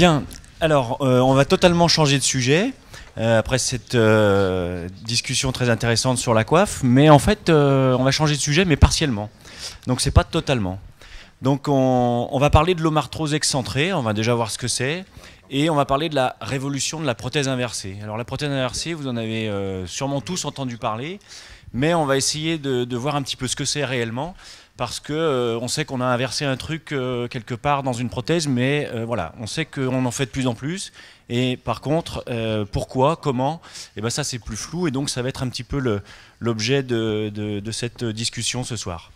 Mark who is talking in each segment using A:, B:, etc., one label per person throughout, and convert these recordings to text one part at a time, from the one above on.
A: Bien, alors euh, on va totalement changer de sujet euh, après cette euh, discussion très intéressante sur la coiffe, mais en fait on va changer de sujet mais partiellement. Donc c'est pas totalement. Donc on, va parler de l'omarthrose excentrée, on va déjà voir ce que c'est, et on va parler de la révolution de la prothèse inversée. Alors la prothèse inversée, vous en avez sûrement tous entendu parler, mais on va essayer de voir un petit peu ce que c'est réellement parce qu'on euh, sait qu'on a inversé un truc euh, quelque part dans une prothèse, mais euh, voilà, on sait qu'on en fait de plus en plus. Et par contre, pourquoi, comment, et eh ben ça c'est plus flou, et donc ça va être un petit peu l'objet de, de, cette discussion ce soir.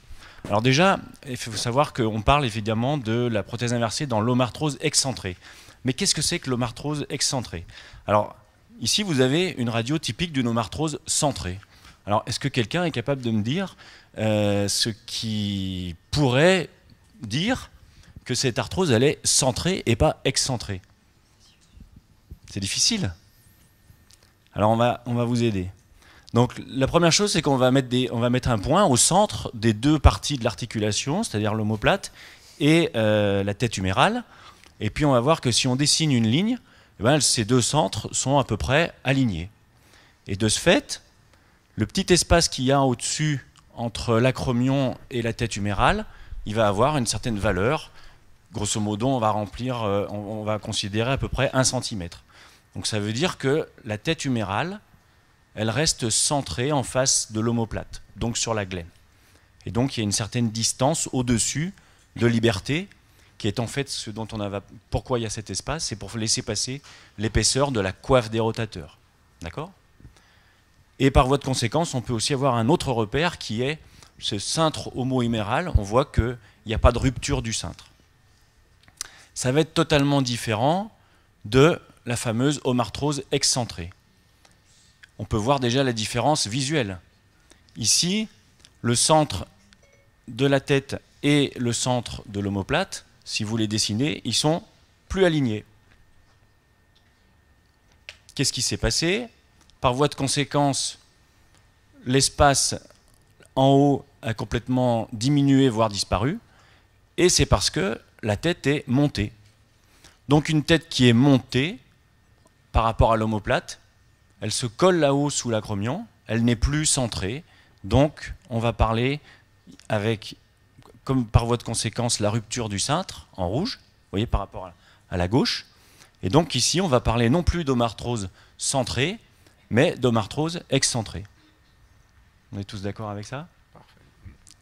A: Alors déjà, il faut savoir qu'on parle évidemment de la prothèse inversée dans l'omarthrose excentrée. Mais qu'est-ce que c'est que l'omarthrose excentrée Alors ici, vous avez une radio typique d'une omarthrose centrée. Alors est-ce que quelqu'un est capable de me dire euh, ce qui pourrait dire que cette arthrose, est centrée et pas excentrée. C'est difficile. Alors on va, on va vous aider. Donc la première chose, c'est qu'on va, mettre va mettre un point au centre des deux parties de l'articulation, c'est-à-dire l'omoplate et euh, la tête humérale. Et puis on va voir que si on dessine une ligne, eh ben, ces deux centres sont à peu près alignés. Et de ce fait, le petit espace qu'il y a au-dessus entre l'acromion et la tête humérale, il va avoir une certaine valeur. Grosso modo, on va remplir, euh, on va considérer à peu près 1 cm. Donc ça veut dire que la tête humérale, elle reste centrée en face de l'omoplate, donc sur la glaine. Et donc il y a une certaine distance au-dessus de liberté, qui est en fait ce dont on a... Pourquoi il y a cet espace C'est pour laisser passer l'épaisseur de la coiffe des rotateurs. D'accord et par voie de conséquence, on peut aussi avoir un autre repère qui est ce cintre homohéméral. On voit qu'il n'y a pas de rupture du cintre. Ça va être totalement différent de la fameuse homarthrose excentrée. On peut voir déjà la différence visuelle. Ici, le centre de la tête et le centre de l'homoplate, si vous les dessinez, ils sont plus alignés. Qu'est-ce qui s'est passé par voie de conséquence, l'espace en haut a complètement diminué, voire disparu, et c'est parce que la tête est montée. Donc une tête qui est montée par rapport à l'omoplate, elle se colle là-haut sous l'acromion, elle n'est plus centrée, donc on va parler avec, comme par voie de conséquence, la rupture du cintre en rouge, vous voyez, par rapport à la gauche. Et donc ici, on va parler non plus d'homarthrose centrée, mais d'homarthrose excentrée. On est tous d'accord avec ça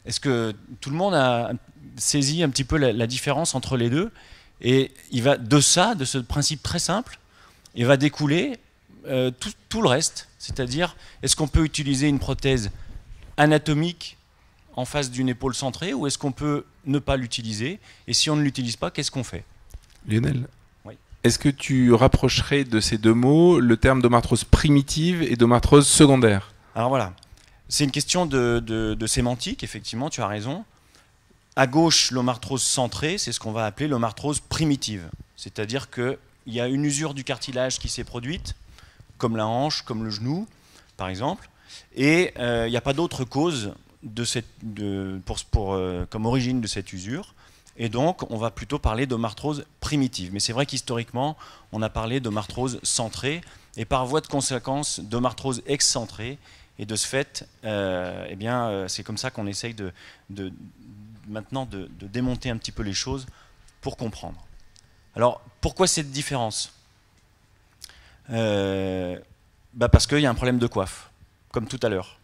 A: Est-ce que tout le monde a saisi un petit peu la, différence entre les deux Et il va de ça, de ce principe très simple, il va découler euh, tout, le reste. C'est-à-dire, est-ce qu'on peut utiliser une prothèse anatomique en face d'une épaule centrée ou est-ce qu'on peut ne pas l'utiliser Et si on ne l'utilise pas, qu'est-ce qu'on fait Lionel
B: est-ce que tu rapprocherais de ces deux mots le terme d'omartrose primitive et d'omartrose secondaire
A: Alors voilà, c'est une question de, sémantique, effectivement, tu as raison. À gauche, l'omarthrose centrée, c'est ce qu'on va appeler l'omarthrose primitive. C'est-à-dire qu'il y a une usure du cartilage qui s'est produite, comme la hanche, comme le genou, par exemple, et euh, il n'y a pas d'autre cause de cette, de, pour, pour, euh, comme origine de cette usure. Et donc, on va plutôt parler de marthrose primitive. Mais c'est vrai qu'historiquement, on a parlé de marthrose centrée et par voie de conséquence de marthrose excentrée. Et de ce fait, euh, eh bien, euh, c'est comme ça qu'on essaye de, maintenant de, démonter un petit peu les choses pour comprendre. Alors, pourquoi cette différence euh, bah Parce qu'il y a un problème de coiffe, comme tout à l'heure.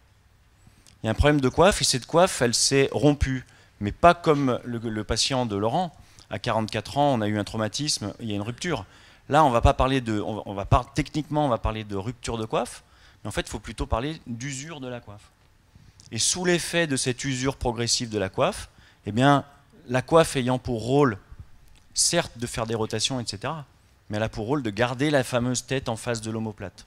A: Il y a un problème de coiffe, et cette coiffe, elle s'est rompue mais pas comme le, patient de Laurent. À 44 ans, on a eu un traumatisme, il y a une rupture. Là, on va pas parler de, on va, techniquement, on va parler de rupture de coiffe, mais en fait, il faut plutôt parler d'usure de la coiffe. Et sous l'effet de cette usure progressive de la coiffe, eh bien, la coiffe ayant pour rôle, certes, de faire des rotations, etc., mais elle a pour rôle de garder la fameuse tête en face de l'omoplate.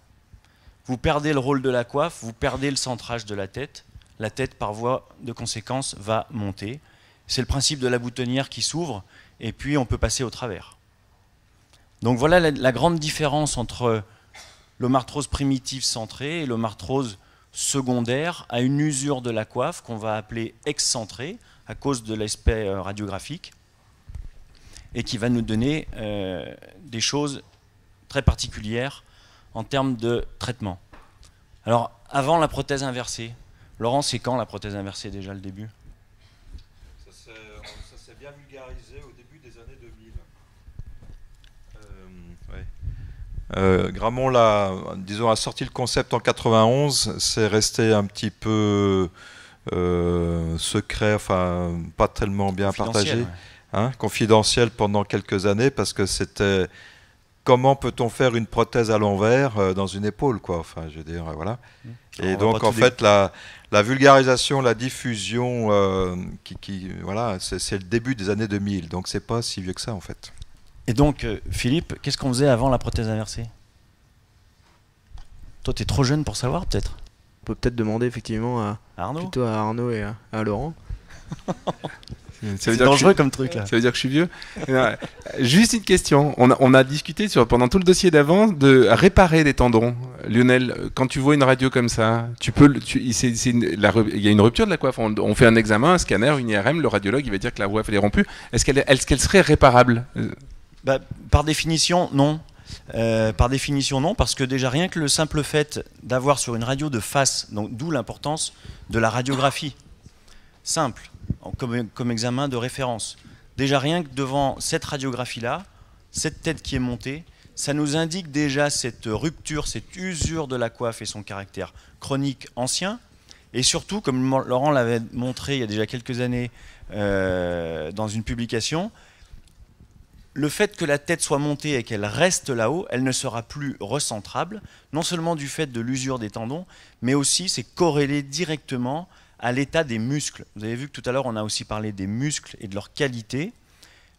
A: Vous perdez le rôle de la coiffe, vous perdez le centrage de la tête, la tête, par voie de conséquence, va monter. C'est le principe de la boutonnière qui s'ouvre, et puis on peut passer au travers. Donc voilà la, grande différence entre le martrose primitif centré et le martrose secondaire à une usure de la coiffe qu'on va appeler excentrée à cause de l'aspect euh, radiographique et qui va nous donner euh, des choses très particulières en termes de traitement. Alors, avant la prothèse inversée, Laurent, c'est quand la prothèse inversée déjà le début
C: Ça s'est bien vulgarisé au début des années 2000.
A: Euh, euh,
C: Gramont l'a, disons, a sorti le concept en 91. C'est resté un petit peu euh, secret, enfin pas tellement bien partagé, hein, confidentiel pendant quelques années parce que c'était comment peut-on faire une prothèse à l'envers euh, dans une épaule, quoi. Enfin, je veux dire, euh, voilà. Mmh. Et donc, en fait, la, vulgarisation, la diffusion, euh, qui, voilà, c'est le début des années 2000. Donc,
A: c'est pas si vieux que ça, en fait. Et donc, Philippe, qu'est-ce qu'on faisait avant la prothèse inversée
D: Toi, t'es trop jeune pour savoir, peut-être. On peut peut-être demander effectivement à Arnaud. plutôt à Arnaud et à Laurent.
B: C'est dangereux comme truc là. Ça veut dire que je suis vieux. Juste une question. On a, discuté sur, pendant tout le dossier d'avant de réparer des tendons. Lionel, quand tu vois une radio comme ça, tu peux, il y a une rupture de la coiffe. On, fait un examen, un scanner, une IRM, le radiologue, il va dire que la coiffe est rompue. Est-ce qu'elle est serait réparable
A: bah, Par définition, non. Euh, par définition, non, parce que déjà rien que le simple fait d'avoir sur une radio de face, donc d'où l'importance de la radiographie simple comme, examen de référence. Déjà rien que devant cette radiographie-là, cette tête qui est montée, ça nous indique déjà cette rupture, cette usure de la coiffe et son caractère chronique ancien. Et surtout, comme Laurent l'avait montré il y a déjà quelques années euh, dans une publication, le fait que la tête soit montée et qu'elle reste là-haut, elle ne sera plus recentrable, non seulement du fait de l'usure des tendons, mais aussi c'est corrélé directement à l'état des muscles. Vous avez vu que tout à l'heure, on a aussi parlé des muscles et de leur qualité.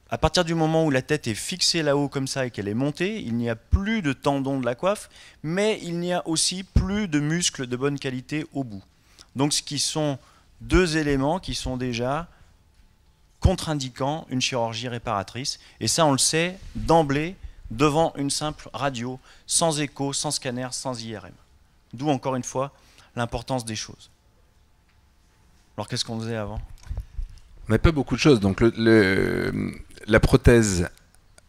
A: À partir du moment où la tête est fixée là-haut comme ça et qu'elle est montée, il n'y a plus de tendons de la coiffe, mais il n'y a aussi plus de muscles de bonne qualité au bout. Donc ce qui sont deux éléments qui sont déjà contre-indiquant une chirurgie réparatrice. Et ça, on le sait d'emblée devant une simple radio, sans écho, sans scanner, sans IRM. D'où encore une fois l'importance des choses. Alors qu'est-ce qu'on faisait avant
B: On n'avait pas beaucoup de choses. Donc la prothèse,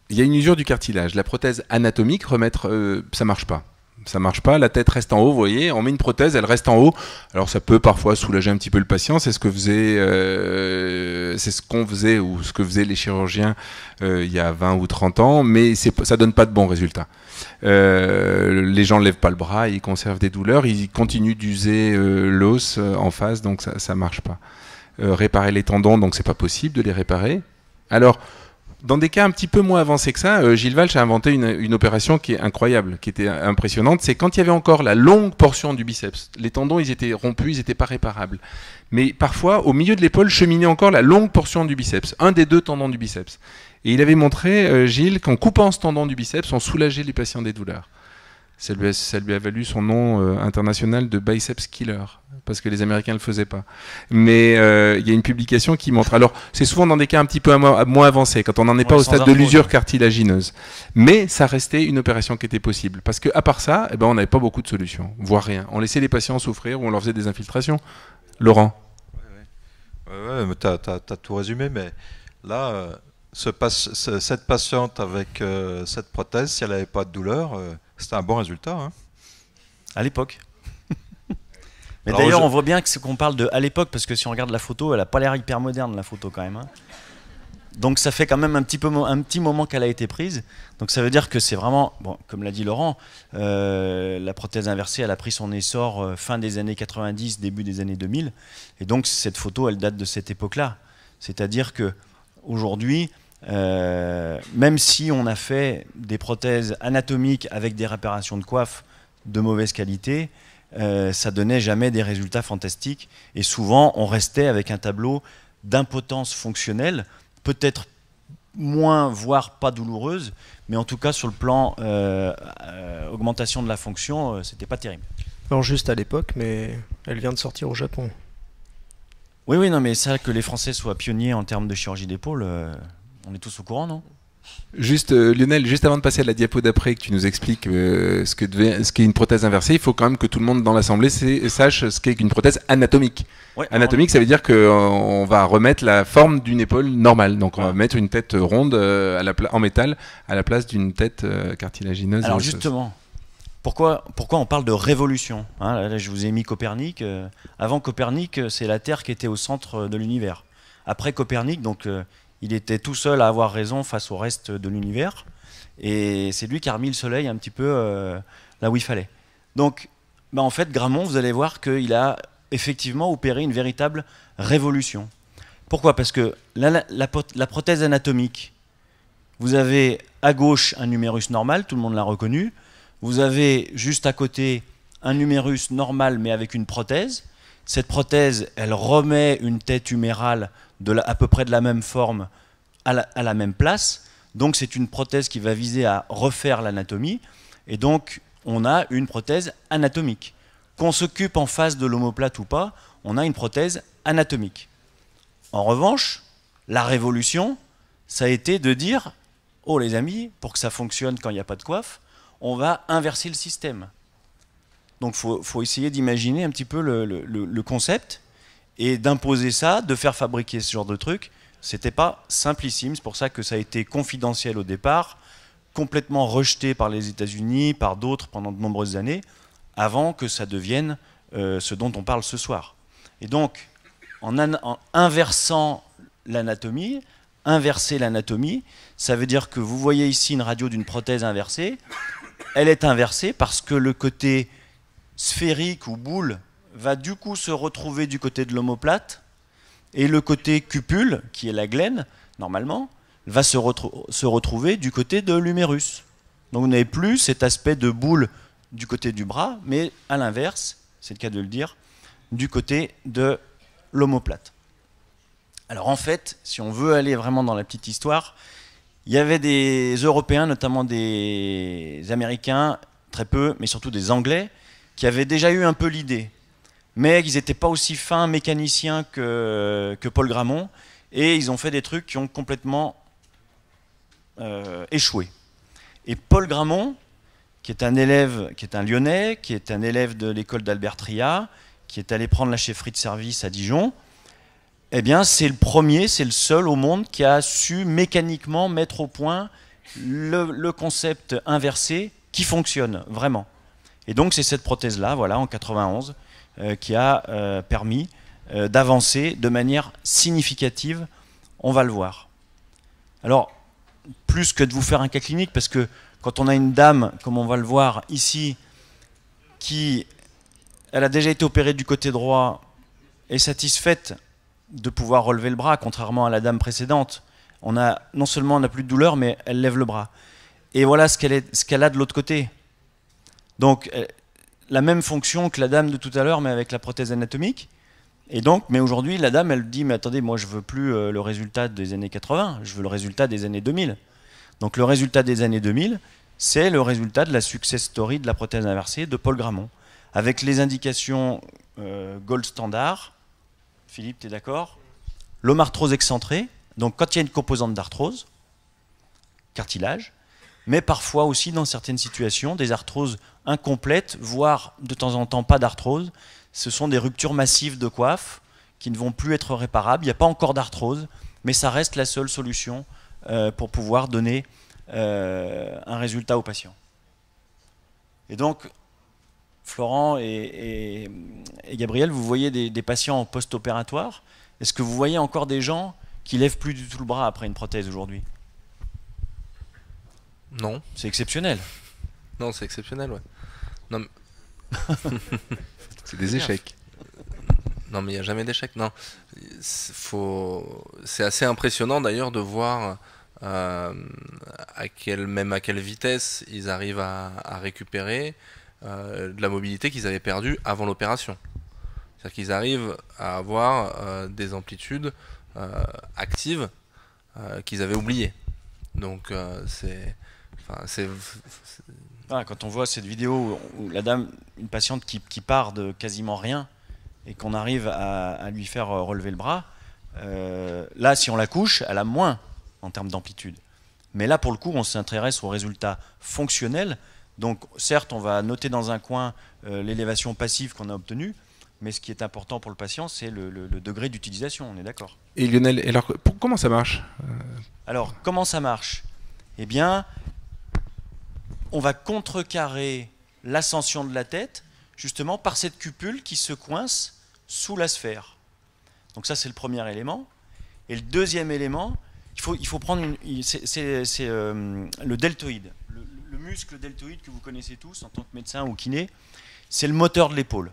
B: il y a une usure du cartilage. La prothèse anatomique, remettre, euh, ça marche pas. Ça marche pas, la tête reste en haut, vous voyez, on met une prothèse, elle reste en haut. Alors ça peut parfois soulager un petit peu le patient, c'est ce que faisait, euh, c'est ce qu'on faisait ou ce que faisaient les chirurgiens euh, il y a 20 ou 30 ans, mais ça donne pas de bons résultats. Euh, les gens ne lèvent pas le bras, ils conservent des douleurs, ils continuent d'user euh, l'os euh, en face, donc ça ne marche pas. réparer les tendons, donc c'est pas possible de les réparer. Alors, dans des cas un petit peu moins avancés que ça, Gilles Walsh a inventé une, opération qui est incroyable, qui était impressionnante. C'est quand il y avait encore la longue portion du biceps. Les tendons, ils étaient rompus, ils n'étaient pas réparables. Mais parfois, au milieu de l'épaule, cheminait encore la longue portion du biceps, un des deux tendons du biceps. Et il avait montré, Gilles, qu'en coupant ce tendon du biceps, on soulageait les patients des douleurs. Ça lui, a, valu son nom euh, international de biceps killer, parce que les Américains ne le faisaient pas. Mais euh, il y a une publication qui montre. Alors, c'est souvent dans des cas un petit peu moins avancés, quand on n'en est pas au stade de l'usure cartilagineuse. Mais ça restait une opération qui était possible, parce que à part ça, eh ben, on n'avait pas beaucoup de solutions, voire rien. On laissait les patients souffrir ou on leur faisait des infiltrations. Laurent
C: Ouais, ouais. tu as, tout résumé, mais là. Euh, cette patiente avec cette prothèse, si elle n'avait pas de douleur, c'était un bon
A: résultat. Hein. À l'époque. Mais d'ailleurs, on voit bien que ce qu'on parle de à l'époque, parce que si on regarde la photo, elle a pas l'air hyper moderne, la photo quand même. Hein. Donc ça fait quand même un petit, peu, un petit moment qu'elle a été prise. Donc ça veut dire que c'est vraiment, bon, comme l'a dit Laurent, euh, la prothèse inversée, elle a pris son essor euh, fin des années 90, début des années 2000. Et donc cette photo, elle date de cette époque-là. C'est-à-dire que aujourd'hui, euh, même si on a fait des prothèses anatomiques avec des réparations de coiffe de mauvaise qualité, ça euh, ça donnait jamais des résultats fantastiques. Et souvent, on restait avec un tableau d'impotence fonctionnelle, peut-être moins, voire pas douloureuse, mais en tout cas sur le plan euh, augmentation de la fonction, c'était pas terrible.
D: Non, juste à l'époque, mais elle vient de sortir au Japon.
A: Oui, oui, non, mais ça, que les Français soient pionniers en termes de chirurgie d'épaule, on est tous au courant, non
B: Juste, euh, Lionel, juste avant de passer à la diapo d'après, que tu nous expliques euh, ce, que ce qu'est une prothèse inversée, il faut quand même que tout le monde dans l'Assemblée sache ce qu'est une prothèse anatomique. anatomique, ça veut dire qu'on euh, va remettre la forme d'une épaule normale. Donc, on va mettre une tête
A: ronde en métal à la place d'une tête cartilagineuse. Alors, justement, pourquoi, pourquoi on parle de révolution hein là, je vous ai mis Copernic. avant Copernic, c'est la Terre qui était au centre de l'univers. Après Copernic, donc il était tout seul à avoir raison face au reste de l'univers. Et c'est lui qui a remis le soleil un petit peu euh, là où il fallait. Donc, bah en fait, Grammont, vous allez voir qu'il a effectivement opéré une véritable révolution. Pourquoi Parce que la, la, prothèse anatomique, vous avez à gauche un numérus normal, tout le monde l'a reconnu. Vous avez juste à côté un numérus normal mais avec une prothèse. Cette prothèse, elle remet une tête humérale à peu près de la même forme à la, même place. Donc c'est une prothèse qui va viser à refaire l'anatomie. Et donc on a une prothèse anatomique. Qu'on s'occupe en face de l'homoplate ou pas, on a une prothèse anatomique. En revanche, la révolution, ça a été de dire, oh les amis, pour que ça fonctionne quand il n'y a pas de coiffe, on va inverser le système. Donc il faut, essayer d'imaginer un petit peu le, concept et d'imposer ça, de faire fabriquer ce genre de truc. C'était pas simplissime, c'est pour ça que ça a été confidentiel au départ, complètement rejeté par les États-Unis, par d'autres pendant de nombreuses années, avant que ça devienne euh, ce dont on parle ce soir. Et donc, en inversant l'anatomie, inverser l'anatomie, ça veut dire que vous voyez ici une radio d'une prothèse inversée. Elle est inversée parce que le côté sphérique ou boule va du coup se retrouver du côté de l'omoplate et le côté cupule, qui est la glaine, normalement, va se, se retrouver du côté de l'humérus. Donc vous n'avez plus cet aspect de boule du côté du bras, mais à l'inverse, c'est le cas de le dire, du côté de l'omoplate. Alors en fait, si on veut aller vraiment dans la petite histoire, il y avait des Européens, notamment des Américains, très peu, mais surtout des Anglais, qui avaient déjà eu un peu l'idée, mais ils n'étaient pas aussi fins mécaniciens que, Paul Gramont, et ils ont fait des trucs qui ont complètement euh, échoué. Et Paul Gramont, qui est un élève, qui est un Lyonnais, qui est un élève de l'école d'Albert Tria, qui est allé prendre la chefferie de service à Dijon, eh bien, c'est le premier, c'est le seul au monde qui a su mécaniquement mettre au point le concept inversé qui fonctionne vraiment. Et donc c'est cette prothèse-là, voilà, en 91, euh, qui a euh, permis euh, d'avancer de manière significative. On va le voir. Alors, plus que de vous faire un cas clinique, parce que quand on a une dame, comme on va le voir ici, qui, elle a déjà été opérée du côté droit, est satisfaite de pouvoir relever le bras, contrairement à la dame précédente, on a, non seulement on n'a plus de douleur, mais elle lève le bras. Et voilà ce qu'elle a de l'autre côté. Donc, euh, la même fonction que la dame de tout à l'heure, mais avec la prothèse anatomique. Et donc, mais aujourd'hui, la dame, elle dit, mais attendez, moi, je veux plus euh, le résultat des années 80, je veux le résultat des années 2000. Donc, le résultat des années 2000, c'est le résultat de la success story de la prothèse inversée de Paul Gramont, avec les indications euh, gold standard. Philippe, tu es d'accord L'homarthrose excentrée, donc quand il y a une composante d'arthrose, cartilage, mais parfois aussi dans certaines situations, des arthroses incomplètes, voire de temps en temps pas d'arthrose. Ce sont des ruptures massives de coiffe qui ne vont plus être réparables. Il n'y a pas encore d'arthrose, mais ça reste la seule solution euh, pour pouvoir donner euh, un résultat aux patients. Et donc, Florent et, Gabriel, vous voyez des, des patients en post-opératoire. Est-ce que vous voyez encore des gens qui lèvent plus du tout le bras après une prothèse aujourd'hui Non. C'est exceptionnel. Non, c'est exceptionnel, ouais.
E: Non,
B: c'est des échecs.
E: Non, mais il n'y a jamais d'échecs. Non, C'est assez impressionnant d'ailleurs de voir euh, à quelle, même à quelle vitesse ils arrivent à, récupérer euh, de la mobilité qu'ils avaient perdue avant l'opération. C'est-à-dire qu'ils arrivent à avoir euh, des amplitudes actives qu'ils avaient oubliées.
A: Donc c'est, quand on voit cette vidéo où, la dame, une patiente qui, part de quasiment rien et qu'on arrive à, lui faire euh, relever le bras, euh, là, si on la couche, elle a moins en termes d'amplitude. Mais là, pour le coup, on s'intéresse aux résultats fonctionnels. Donc, certes, on va noter dans un coin euh, l'élévation passive qu'on a obtenue, mais ce qui est important pour le patient, c'est le, degré d'utilisation, on est d'accord.
B: Et Lionel, alors, comment ça marche
A: Alors, comment ça marche Eh bien, on va contrecarrer l'ascension de la tête justement par cette cupule qui se coince sous la sphère. Donc ça c'est le premier élément. Et le deuxième élément, il faut, il faut prendre c'est, euh, le deltoïde. Le, muscle deltoïde que vous connaissez tous en tant que médecin ou kiné, c'est le moteur de l'épaule.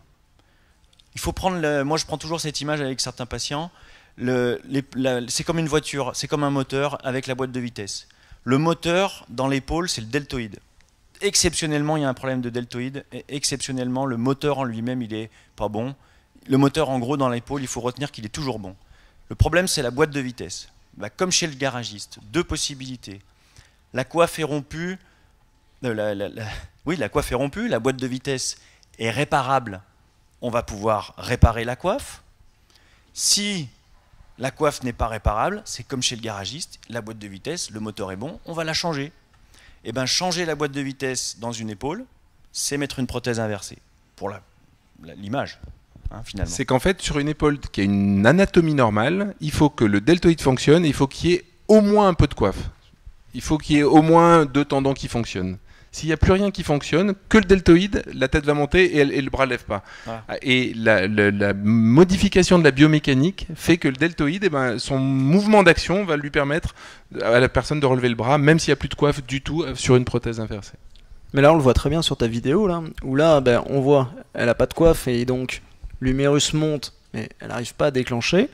A: Il faut prendre, moi je prends toujours cette image avec certains patients, c'est comme une voiture, c'est comme un moteur avec la boîte de vitesse. Le moteur dans l'épaule, c'est le deltoïde exceptionnellement, il y a un problème de deltoïde, exceptionnellement, le moteur en lui-même, il est pas bon. Le moteur, en gros, dans l'épaule, il faut retenir qu'il est toujours bon. Le problème, c'est la boîte de vitesse. Bah, comme chez le garagiste, deux possibilités. La coiffe est rompue, euh, oui, la coiffe est rompue, la boîte de vitesse est réparable, on va pouvoir réparer la coiffe. Si la coiffe n'est pas réparable, c'est comme chez le garagiste, la boîte de vitesse, le moteur est bon, on va la changer eh ben, changer la boîte de vitesse dans une épaule, c'est mettre une prothèse inversée, pour l'image. Hein, finalement. c'est
B: qu'en fait, sur une épaule qui a une anatomie normale, il faut que le deltoïde fonctionne, et il faut qu'il y ait au moins un peu de coiffe. Il faut qu'il y ait au moins deux tendons qui fonctionnent. S'il n'y a plus rien qui fonctionne, que le deltoïde, la tête va monter et, le bras ne lève pas. Ah. Et la, modification de la biomécanique fait que le deltoïde, eh ben, son mouvement d'action va lui permettre à la personne
D: de relever le bras, même s'il n'y a plus de coiffe du tout euh, sur une prothèse inversée. Mais là, on le voit très bien sur ta vidéo, là, où là, ben, on voit, elle n'a pas de coiffe et donc l'humérus monte, mais elle n'arrive pas à déclencher.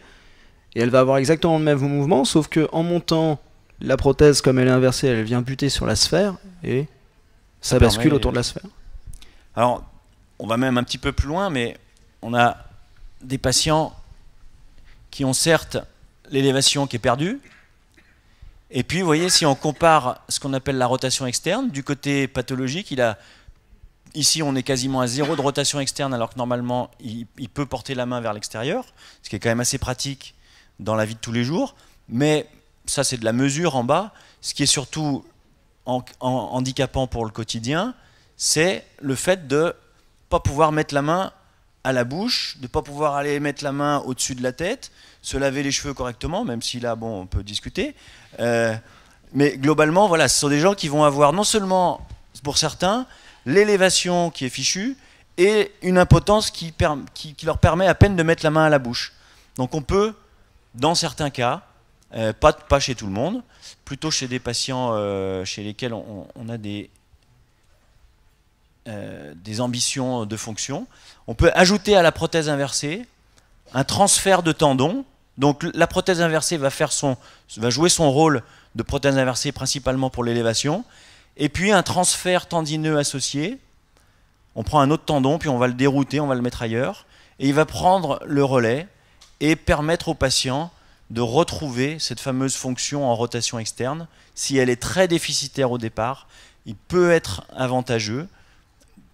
D: Et elle va avoir exactement le même mouvement, sauf que en montant, la prothèse, comme elle est inversée, elle vient buter sur la sphère et ça, bascule autour de la sphère.
A: Alors, on va même un petit peu plus loin, mais on a des patients qui ont certes l'élévation qui est perdue, et puis vous voyez, si on compare ce qu'on appelle la rotation externe, du côté pathologique, il a, ici on est quasiment à zéro de rotation externe, alors que normalement il peut porter la main vers l'extérieur, ce qui est quand même assez pratique dans la vie de tous les jours, mais ça c'est de la mesure en bas, ce qui est surtout en, handicapant pour le quotidien, c'est le fait de ne pas pouvoir mettre la main à la bouche, de ne pas pouvoir aller mettre la main au-dessus de la tête, se laver les cheveux correctement, même si là, bon, on peut discuter. Euh, mais globalement, voilà, ce sont des gens qui vont avoir non seulement, pour certains, l'élévation qui est fichue et une impotence qui, leur permet à peine de mettre la main à la bouche. Donc on peut, dans certains cas, euh, pas, chez tout le monde, plutôt chez des patients euh, chez lesquels on, a des, euh, des ambitions de fonction. On peut ajouter à la prothèse inversée un transfert de tendon. Donc la prothèse inversée va, faire son, va jouer son rôle de prothèse inversée principalement pour l'élévation. Et puis un transfert tendineux associé. On prend un autre tendon, puis on va le dérouter, on va le mettre ailleurs. Et il va prendre le relais et permettre au patient de retrouver cette fameuse fonction en rotation externe. Si elle est très déficitaire au départ, il peut être avantageux,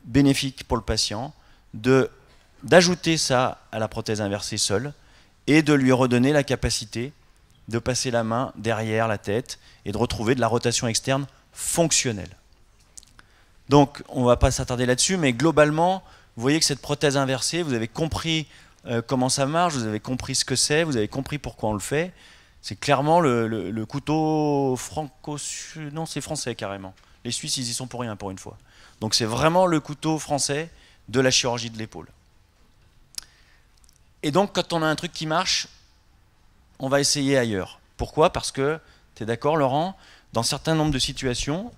A: bénéfique pour le patient, d'ajouter ça à la prothèse inversée seule et de lui redonner la capacité de passer la main derrière la tête et de retrouver de la rotation externe fonctionnelle. Donc on ne va pas s'attarder là-dessus, mais globalement, vous voyez que cette prothèse inversée, vous avez compris euh, comment ça marche, vous avez compris ce que c'est, vous avez compris pourquoi on le fait. C'est clairement le, couteau franco... Non, c'est français carrément. Les Suisses, ils y sont pour rien pour une fois. Donc c'est vraiment le couteau français de la chirurgie de l'épaule. Et donc quand on a un truc qui marche, on va essayer ailleurs. Pourquoi Parce que, tu es d'accord Laurent, dans certains nombre de situations,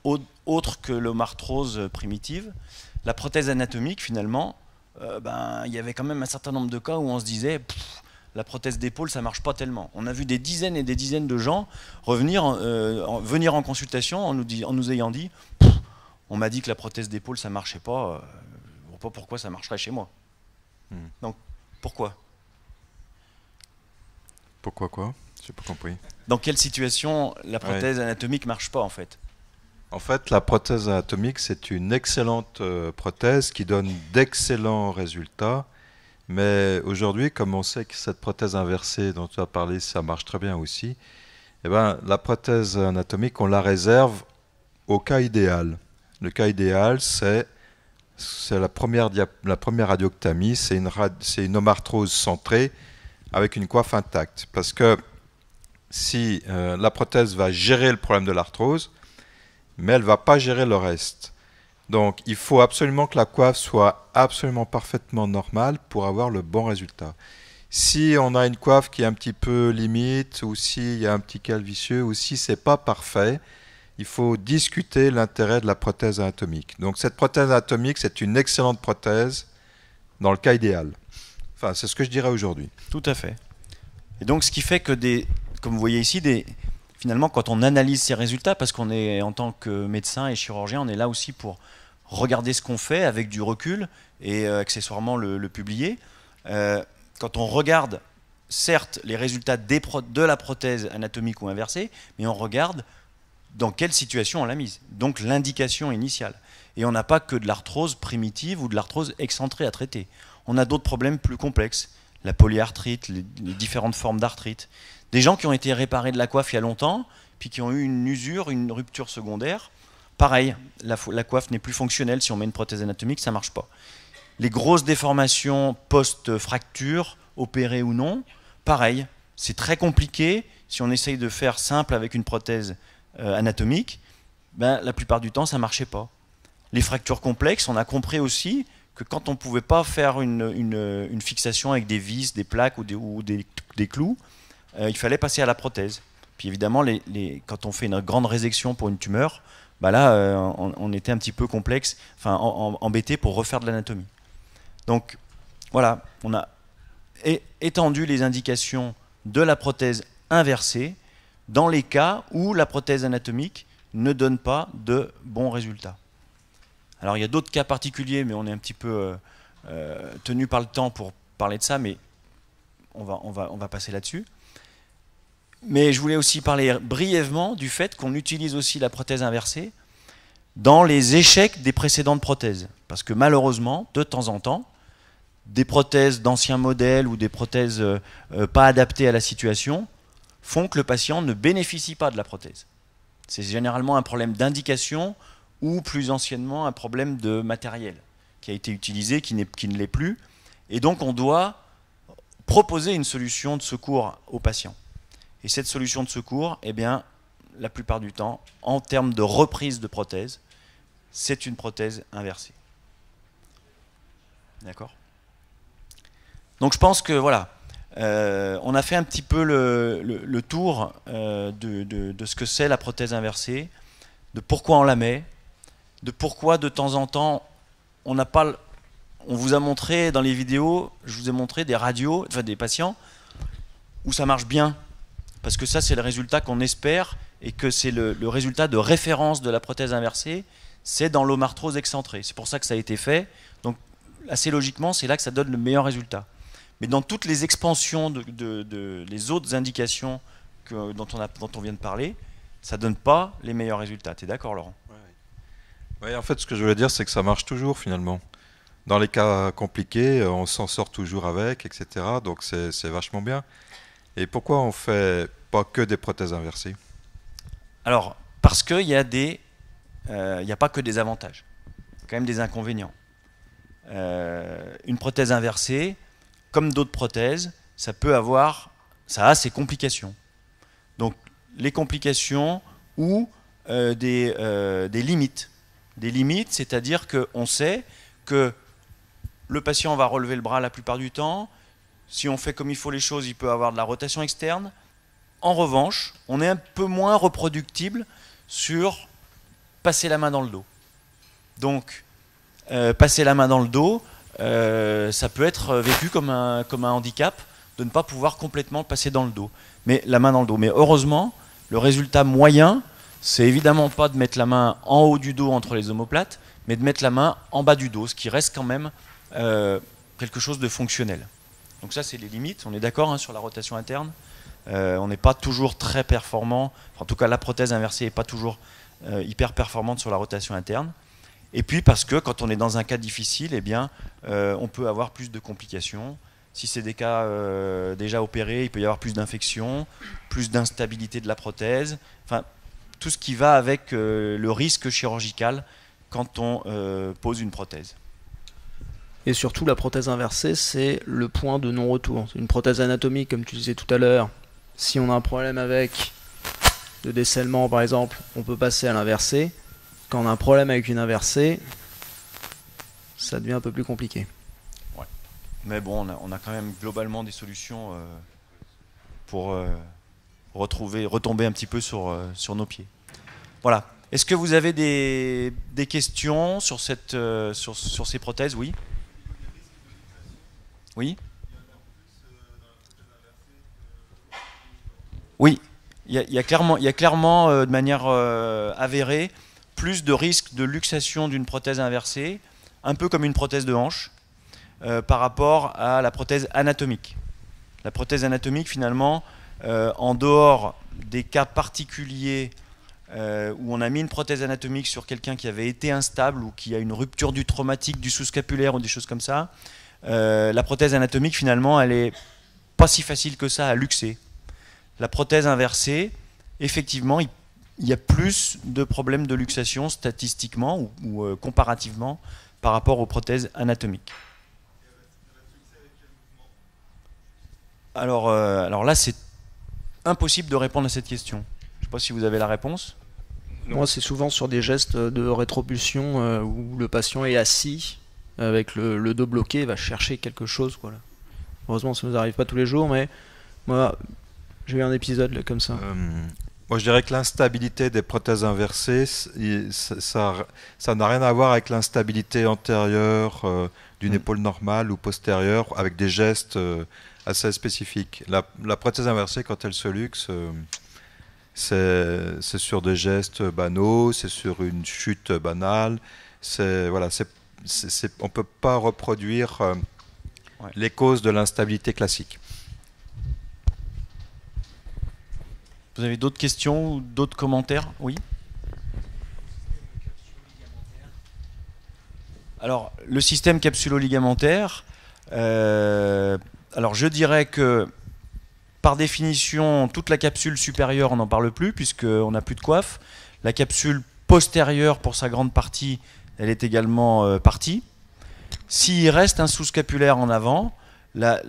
A: autres que l'homarthrose primitive, la prothèse anatomique finalement, euh, ben, il y avait quand même un certain nombre de cas où on se disait la prothèse d'épaule, ça marche pas tellement. On a vu des dizaines et des dizaines de gens revenir, euh, venir en consultation en nous, ayant dit on m'a dit que la prothèse d'épaule, ça marchait pas, euh, je pas pourquoi ça marcherait chez moi. Hmm. Donc, pourquoi
C: Pourquoi quoi pas compris.
A: Dans quelle situation la prothèse anatomique marche pas en fait
C: en fait, la prothèse anatomique, c'est une excellente euh, prothèse qui donne d'excellents résultats. Mais aujourd'hui, comme on sait que cette prothèse inversée dont tu as parlé, ça marche très bien aussi, eh ben, la prothèse anatomique, on la réserve au cas idéal. Le cas idéal, c'est la première, radioctamie, c'est une, une, omarthrose centrée avec une coiffe intacte. Parce que si euh, la prothèse va gérer le problème de l'arthrose, mais elle va pas gérer le reste. Donc il faut absolument que la coiffe soit absolument parfaitement normale pour avoir le bon résultat. Si on a une coiffe qui est un petit peu limite, ou s'il y a un petit cal ou si c'est pas parfait, il faut discuter l'intérêt de la prothèse anatomique. Donc cette prothèse anatomique, c'est une excellente prothèse dans le cas idéal. Enfin, c'est ce que je dirais aujourd'hui.
A: Tout à fait. Et donc ce qui fait que des, comme vous voyez ici, des, finalement, quand on analyse ces résultats, parce qu'on est en tant que médecin et chirurgien, on est là aussi pour regarder ce qu'on fait avec du recul et euh, accessoirement le, publier. Euh, quand on regarde, certes, les résultats de la prothèse anatomique ou inversée, mais on regarde dans quelle situation on l'a mise, donc l'indication initiale. Et on n'a pas que de l'arthrose primitive ou de l'arthrose excentrée à traiter. On a d'autres problèmes plus complexes, la polyarthrite, les différentes formes d'arthrite, des gens qui ont été réparés de la coiffe il y a longtemps, puis qui ont eu une usure, une rupture secondaire. Pareil, la, coiffe n'est plus fonctionnelle. Si on met une prothèse anatomique, ça ne marche pas. Les grosses déformations post-fracture, opérées ou non, pareil, c'est très compliqué. Si on essaye de faire simple avec une prothèse euh, anatomique, ben, la plupart du temps, ça ne marchait pas. Les fractures complexes, on a compris aussi que quand on ne pouvait pas faire une, fixation avec des vis, des plaques ou des clous, euh, il fallait passer à la prothèse. Puis évidemment, les, quand on fait une grande résection pour une tumeur, bah là, euh, on, était un petit peu complexe, enfin embêté pour refaire de l'anatomie. Donc voilà, on a étendu les indications de la prothèse inversée dans les cas où la prothèse anatomique ne donne pas de bons résultats. Alors il y a d'autres cas particuliers, mais on est un petit peu euh, tenu par le temps pour parler de ça, mais on va, on va, on va passer là-dessus. Mais je voulais aussi parler brièvement du fait qu'on utilise aussi la prothèse inversée dans les échecs des précédentes prothèses. Parce que malheureusement, de temps en temps, des prothèses d'anciens modèles ou des prothèses euh, euh, pas adaptées à la situation font que le patient ne bénéficie pas de la prothèse. C'est généralement un problème d'indication ou plus anciennement un problème de matériel qui a été utilisé, qui, ne l'est plus. Et donc on doit proposer une solution de secours au patient. Et cette solution de secours, eh bien, la plupart du temps, en termes de reprise de prothèse, c'est une prothèse inversée. D'accord Donc je pense que voilà, euh, on a fait un petit peu le, tour euh, de, ce que c'est la prothèse inversée, de pourquoi on la met, de pourquoi de temps en temps on n'a pas. On vous a montré dans les vidéos, je vous ai montré des radios, enfin des patients, où ça marche bien, parce que ça, c'est le résultat qu'on espère et que c'est le, résultat de référence de la prothèse inversée, c'est dans l'omarthrose excentrée. C'est pour ça que ça a été fait. Donc, assez logiquement, c'est là que ça donne le meilleur résultat. Mais dans toutes les expansions, de, les autres indications dont, on a, on vient de parler, ça donne pas les meilleurs résultats. Tu es d'accord, Laurent oui, en
C: fait, ce que je voulais dire, c'est que ça marche toujours finalement. Dans les cas compliqués, on s'en sort toujours avec, etc. Donc c'est vachement
A: bien. Et pourquoi on ne fait pas que des prothèses inversées Alors, parce qu'il y a des... Il euh, n'y a pas que des avantages, quand même des inconvénients. Euh, une prothèse inversée, comme d'autres prothèses, ça peut avoir, ça a ses complications. Donc les complications ou euh, des, des, limites. Des limites, c'est-à-dire qu'on sait que le patient va relever le bras la plupart du temps, si on fait comme il faut les choses, il peut avoir de la rotation externe. En revanche, on est un peu moins reproductible sur passer la main dans le dos. Donc, euh, passer la main dans le dos, euh, ça peut être vécu comme un, handicap de ne pas pouvoir complètement passer dans le dos. Mais la main dans le dos. Mais heureusement, le résultat moyen, c'est évidemment pas de mettre la main en haut du dos entre les omoplates, mais de mettre la main en bas du dos, ce qui reste quand même euh, quelque chose de fonctionnel. Donc ça, c'est les limites. On est d'accord hein, sur la rotation interne. Euh, on n'est pas toujours très performant. en tout cas, la prothèse inversée n'est pas toujours euh, hyper performante sur la rotation interne. Et puis parce que quand on est dans un cas difficile, eh bien, euh, on peut avoir plus de complications. Si c'est des cas déjà opérés, il peut y avoir plus d'infections, plus d'instabilité de la prothèse. Enfin, tout ce qui
D: va avec le risque chirurgical quand on pose une prothèse. Et surtout, la prothèse inversée, c'est le point de non-retour. Une prothèse anatomique, comme tu disais tout à l'heure, si on a un problème avec le décèlement, par exemple, on peut passer à l'inversé. Quand on a un problème avec une inversée, ça devient un peu plus compliqué.
A: Ouais. Mais bon, on a, quand même globalement des solutions euh, pour euh, retrouver, retomber un petit peu sur, euh, sur nos pieds. Voilà. Est-ce que vous avez des, questions sur, cette, sur ces prothèses Oui. Oui Oui, il y, a, clairement, il clairement euh, de manière euh, avérée, plus de risque de luxation d'une prothèse inversée, un peu comme une prothèse de hanche, euh, par rapport à la prothèse anatomique. La prothèse anatomique, finalement, en dehors des cas particuliers où on a mis une prothèse anatomique sur quelqu'un qui avait été instable ou qui a une rupture du traumatique, du sous-scapulaire ou des choses comme ça, euh, la prothèse anatomique, finalement, elle n'est pas si facile que ça à luxer. La prothèse inversée, effectivement, il, y a plus de problèmes de luxation statistiquement ou, euh, comparativement par rapport aux prothèses anatomiques. Euh,
D: alors, là, c'est impossible de répondre à cette question. Je ne sais pas si vous avez la réponse. Moi, c'est souvent sur des gestes de rétropulsion où le patient est assis avec le, dos bloqué, va chercher quelque chose. Quoi, Heureusement, ça nous arrive pas tous les jours, mais moi, j'ai eu un épisode comme ça. Euh, moi, je dirais que l'instabilité des
C: prothèses inversées, ça n'a rien à voir avec l'instabilité antérieure euh, d'une épaule normale ou postérieure, avec des gestes euh, assez spécifiques. La, la, prothèse inversée, quand elle se luxe, c'est sur des gestes banaux, c'est sur une chute banale. C'est voilà, c'est on ne peut pas reproduire euh, les causes de l'instabilité classique.
A: Vous avez d'autres questions ou d'autres commentaires Oui Alors, le système capsulo-ligamentaire, euh, alors je dirais que par définition, toute la capsule supérieure, on n'en parle plus puisqu'on n'a plus de coiffe. La capsule postérieure, pour sa grande partie, elle est également euh, partie. S'il reste un sous-scapulaire en avant, la,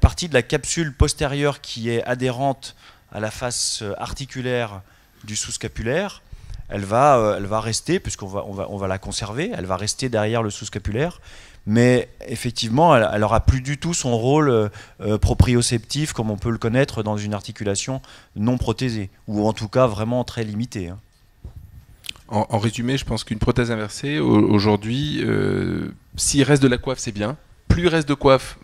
A: partie de la capsule postérieure qui est adhérente à la face euh, articulaire du sous-scapulaire, elle va, euh, elle va rester, puisqu'on va, on va, la conserver, elle va rester derrière le sous-scapulaire, mais effectivement, elle n'aura plus du tout son rôle proprioceptif comme on peut le connaître dans une articulation non prothésée, ou en tout cas vraiment très limitée. Hein en, résumé, je pense qu'une prothèse inversée,
B: aujourd'hui, euh, s'il reste de la coiffe, c'est bien. Plus il reste de coiffe,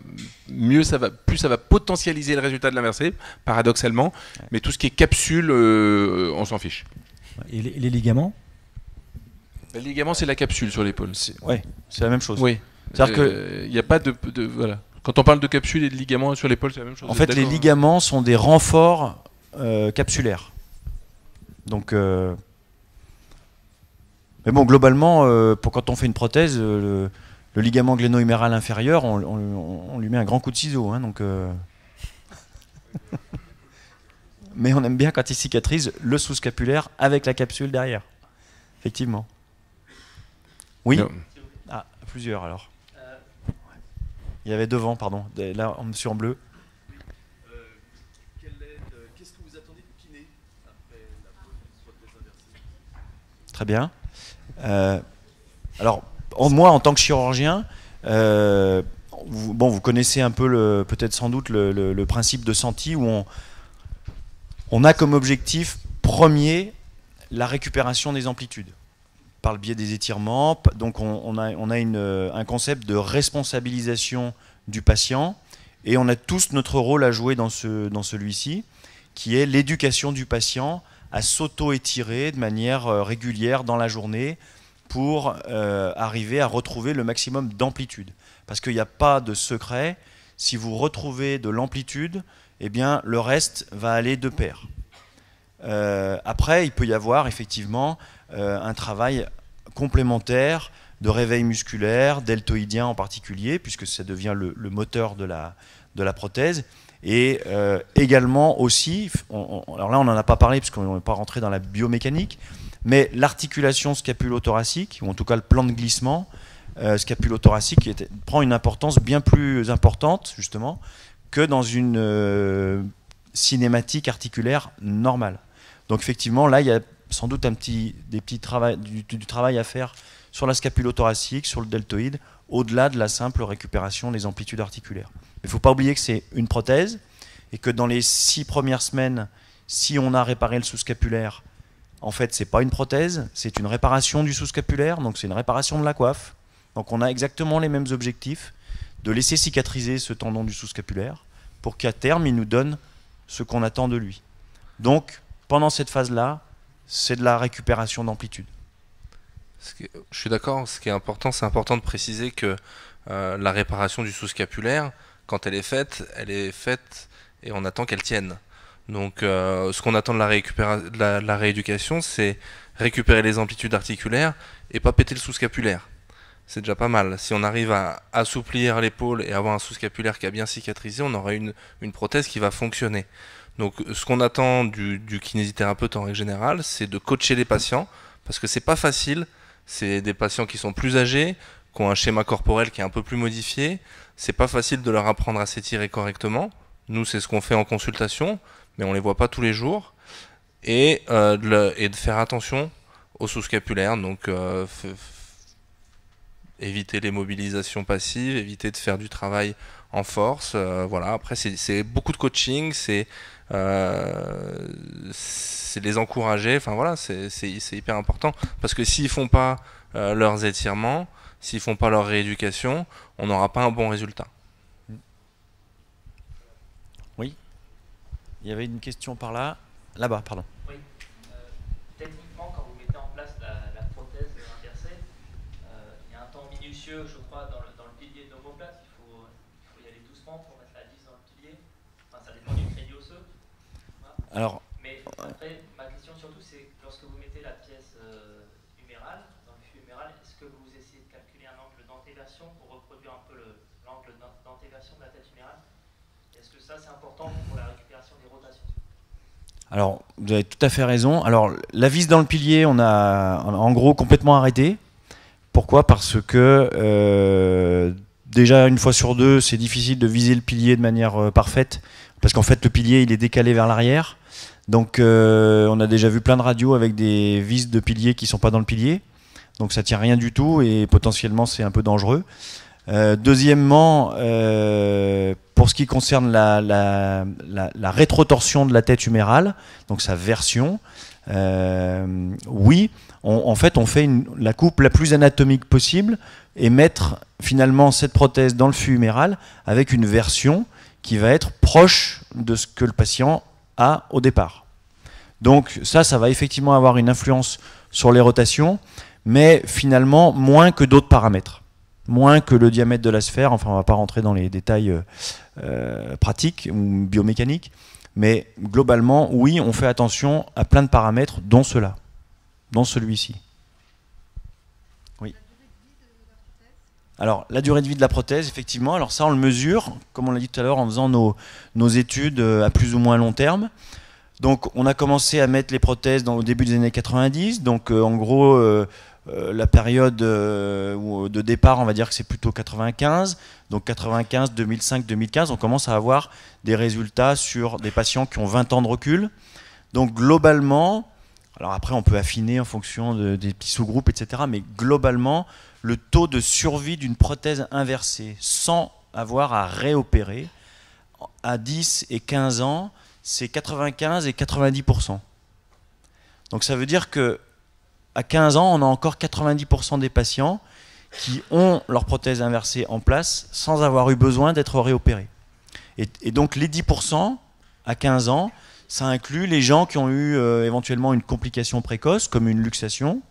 B: mieux ça va, plus ça va potentialiser le résultat de l'inversée, paradoxalement. Mais tout ce qui est capsule, euh, on s'en fiche.
A: Et les, ligaments
B: Les ligaments, c'est la capsule sur l'épaule. Oui, c'est la même chose. Oui. C'est-à-dire que euh, a pas de, de, voilà. Quand on parle de capsule et de ligaments sur l'épaule, c'est la même chose. En fait, les
A: ligaments sont des renforts capsulaires. Donc, mais bon, globalement, euh, pour quand on fait une prothèse, euh, le, ligament gléno-huméral inférieur, on, lui met un grand coup de ciseau. Hein, donc, euh. Mais on aime bien quand il cicatrise le sous-scapulaire avec la capsule derrière. Effectivement. Oui Ah, plusieurs alors. Il y avait devant, pardon. Là, on me sur en bleu. Très bien. Euh, alors, moi, en tant que chirurgien, euh, vous, bon, vous connaissez un peu, peut-être sans doute, le, principe de Senti où on, a comme objectif premier la récupération des amplitudes par le biais des étirements. Donc on, a, un concept de responsabilisation du patient et on a tous notre rôle à jouer dans celui-ci, qui est l'éducation du patient à s'auto-étirer de manière euh, régulière dans la journée pour euh, arriver à retrouver le maximum d'amplitude. Parce qu'il n'y a pas de secret. Si vous retrouvez de l'amplitude, et eh bien, le reste va aller de pair. Euh, après, il peut y avoir effectivement un travail complémentaire de réveil musculaire, deltoïdien en particulier, puisque ça devient le, le moteur de la, de la prothèse. Et euh, également aussi, alors là on n'en a pas parlé parce qu'on n'est pas rentré dans la biomécanique, mais l'articulation scapulo-thoracique, ou en tout cas le plan de glissement scapulothoracique scapulo-thoracique, prend une importance bien plus importante justement que dans une euh, cinématique articulaire normale. Donc effectivement, là il y a sans doute des petits travail, du, travail à faire sur la scapulo-thoracique, sur le deltoïde, au-delà de la simple récupération des amplitudes articulaires il ne faut pas oublier que c'est une prothèse et que dans les six premières semaines, si on a réparé le sous-scapulaire, en fait, n'est pas une prothèse, c'est une réparation du sous-scapulaire, donc c'est une réparation de la coiffe. Donc on a exactement les mêmes objectifs de laisser cicatriser ce tendon du sous-scapulaire pour qu'à terme, il nous donne ce qu'on attend de lui. Donc, pendant cette phase-là, c'est de la
E: récupération d'amplitude. Je suis d'accord, ce qui est important, c'est important de préciser que euh, la réparation du sous-scapulaire, quand elle est faite, elle est faite et on attend qu'elle tienne. Donc euh, ce qu'on attend de la, rééducation, c'est récupérer les amplitudes articulaires et pas péter le sous-scapulaire. C'est déjà pas mal. Si on arrive à assouplir l'épaule et avoir un sous-scapulaire qui a bien cicatrisé, on aura une, prothèse qui va fonctionner. Donc ce qu'on attend du, kinésithérapeute en règle générale, c'est de coacher les patients, parce que c'est pas facile. C'est des patients qui sont plus âgés, qui ont un schéma corporel qui est un peu plus modifié, c'est pas facile de leur apprendre à s'étirer correctement. Nous, c'est ce qu'on fait en consultation, mais on les voit pas tous les jours. Et, euh, de, faire attention aux sous-scapulaires, donc euh, éviter les mobilisations passives, éviter de faire du travail en force. Euh, voilà. Après, c'est beaucoup de coaching, c'est les encourager. Enfin voilà, c'est hyper important parce que s'ils font pas leurs étirements, s'ils font pas leur rééducation, on n'aura pas un bon résultat. Oui.
D: Il y avait une question par là, là-bas, pardon. Oui. Euh, techniquement, quand vous mettez en place la, prothèse inversée, euh, il y a un temps minutieux, je crois, dans le, dans le pilier de l'homoplate. Il faut, y aller doucement pour mettre la 10 dans le pilier. Enfin, ça dépend du crédit osseux. Mais après, ma question surtout, c'est lorsque vous mettez la pièce euh, numérale, humérale, dans le fût est-ce que vous essayez pour reproduire un peu l'angle de la tête humérale.
A: Est-ce que ça, c'est important pour la récupération des rotations alors, vous avez tout à fait raison. Alors, la vis dans le pilier, on a, en gros complètement arrêté. Pourquoi Parce que euh, déjà une fois sur deux, c'est difficile de viser le pilier de manière euh, parfaite, parce qu'en fait le pilier il est décalé vers l'arrière. Donc euh, on a déjà vu plein de radios avec des vis de pilier qui sont pas dans le pilier. Donc ça tient rien du tout et potentiellement c'est un peu dangereux. Euh, deuxièmement, euh, pour ce qui concerne la, rétrotorsion de la tête humérale, donc sa version, euh, oui, en fait on fait la coupe la plus anatomique possible et mettre finalement cette prothèse dans le fût huméral avec une version qui va être proche de ce que le patient a au départ. Donc ça, ça va effectivement avoir une influence sur les rotations, mais finalement moins que d'autres paramètres. Moins que le diamètre de la sphère, enfin on ne va pas rentrer dans les détails euh, euh, pratiques ou biomécaniques, mais globalement, oui, on fait attention à plein de paramètres, dont cela, dont celui-ci. Oui. Alors, la durée de vie de la prothèse, effectivement, alors ça, on le mesure, comme on l'a dit tout à l'heure, en faisant nos, nos études euh, à plus ou moins long terme. Donc on a commencé à mettre les prothèses dans, au début des années 90. Donc euh, en gros, euh, euh, la période de départ, on va dire que c'est plutôt 95. Donc 95, 2005, 2015, on commence à avoir des résultats sur des patients qui ont 20 ans de recul. Donc globalement, alors après on peut affiner en fonction des petits sous-groupes, etc. Mais globalement, le taux de survie d'une prothèse inversée sans avoir à réopérer à 10 et 15 ans, c'est 95 et 90%. Donc ça veut dire que à 15 ans, on a encore 90% des patients qui ont leur prothèse inversée en place sans avoir eu besoin d'être réopérés. Et, donc les 10% à 15 ans, ça inclut les gens qui ont eu euh, éventuellement une complication précoce, comme une luxation,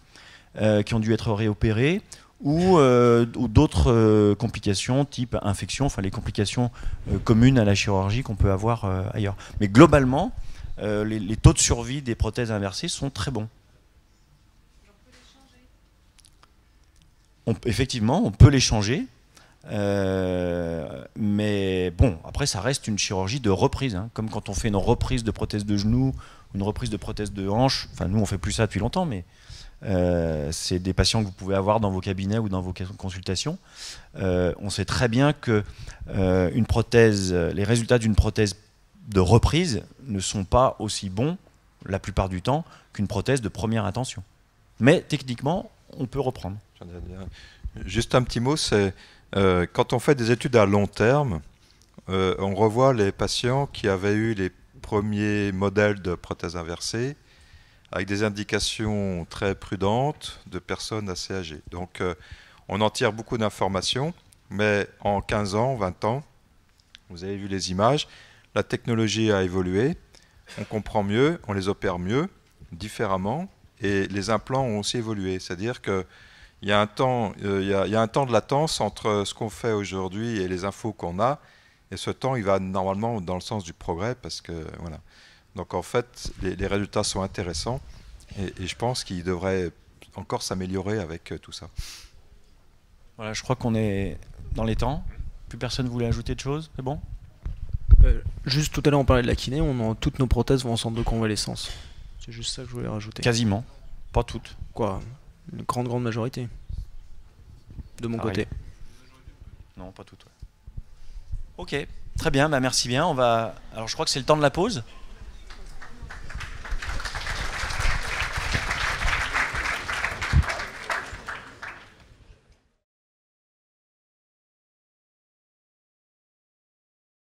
A: euh, qui ont dû être réopérés, ou, euh, ou d'autres euh, complications type infection, enfin les complications euh, communes à la chirurgie qu'on peut avoir ailleurs. Mais globalement, les, taux de survie des prothèses inversées sont très bons. On, effectivement, on peut les changer, mais bon, après ça reste une chirurgie de reprise, hein. comme quand on fait une reprise de prothèse de genou, une reprise de prothèse de hanche. Enfin, nous on fait plus ça depuis longtemps, mais euh, c'est des patients que vous pouvez avoir dans vos cabinets ou dans vos consultations. Euh, on sait très bien que euh, les résultats d'une prothèse de reprise ne sont pas aussi bons la plupart du temps qu'une prothèse de première intention. Mais techniquement, on peut reprendre. Juste un petit mot, c'est
C: quand on fait des études à long terme, on revoit les patients qui avaient eu les premiers modèles de prothèse inversée avec des indications très prudentes de personnes assez âgées. Donc euh, on en tire beaucoup d'informations, mais en 15 ans, 20 ans, vous avez vu les images, la technologie a évolué, on comprend mieux, on les opère mieux, différemment, et les implants ont aussi évolué. C'est-à-dire qu'il y, a un temps, euh, y a un temps de latence entre ce qu'on fait aujourd'hui et les infos qu'on a, et ce temps, il va normalement dans le sens du progrès, parce que voilà. Donc en fait, les, résultats sont intéressants et, je pense qu'ils devraient encore s'améliorer avec euh, tout ça.
A: Voilà, je crois qu'on est dans les temps. Plus personne voulait ajouter de choses, c'est bon
D: euh, Juste tout à l'heure, on parlait de la kiné, on, toutes nos prothèses vont en centre de convalescence. C'est juste ça que je voulais rajouter. Quasiment, pas toutes. Quoi Une grande, grande majorité. De mon côté.
A: Non, pas toutes. Ok, très bien, bah, merci bien. On va... Alors je crois que c'est le temps de la pause.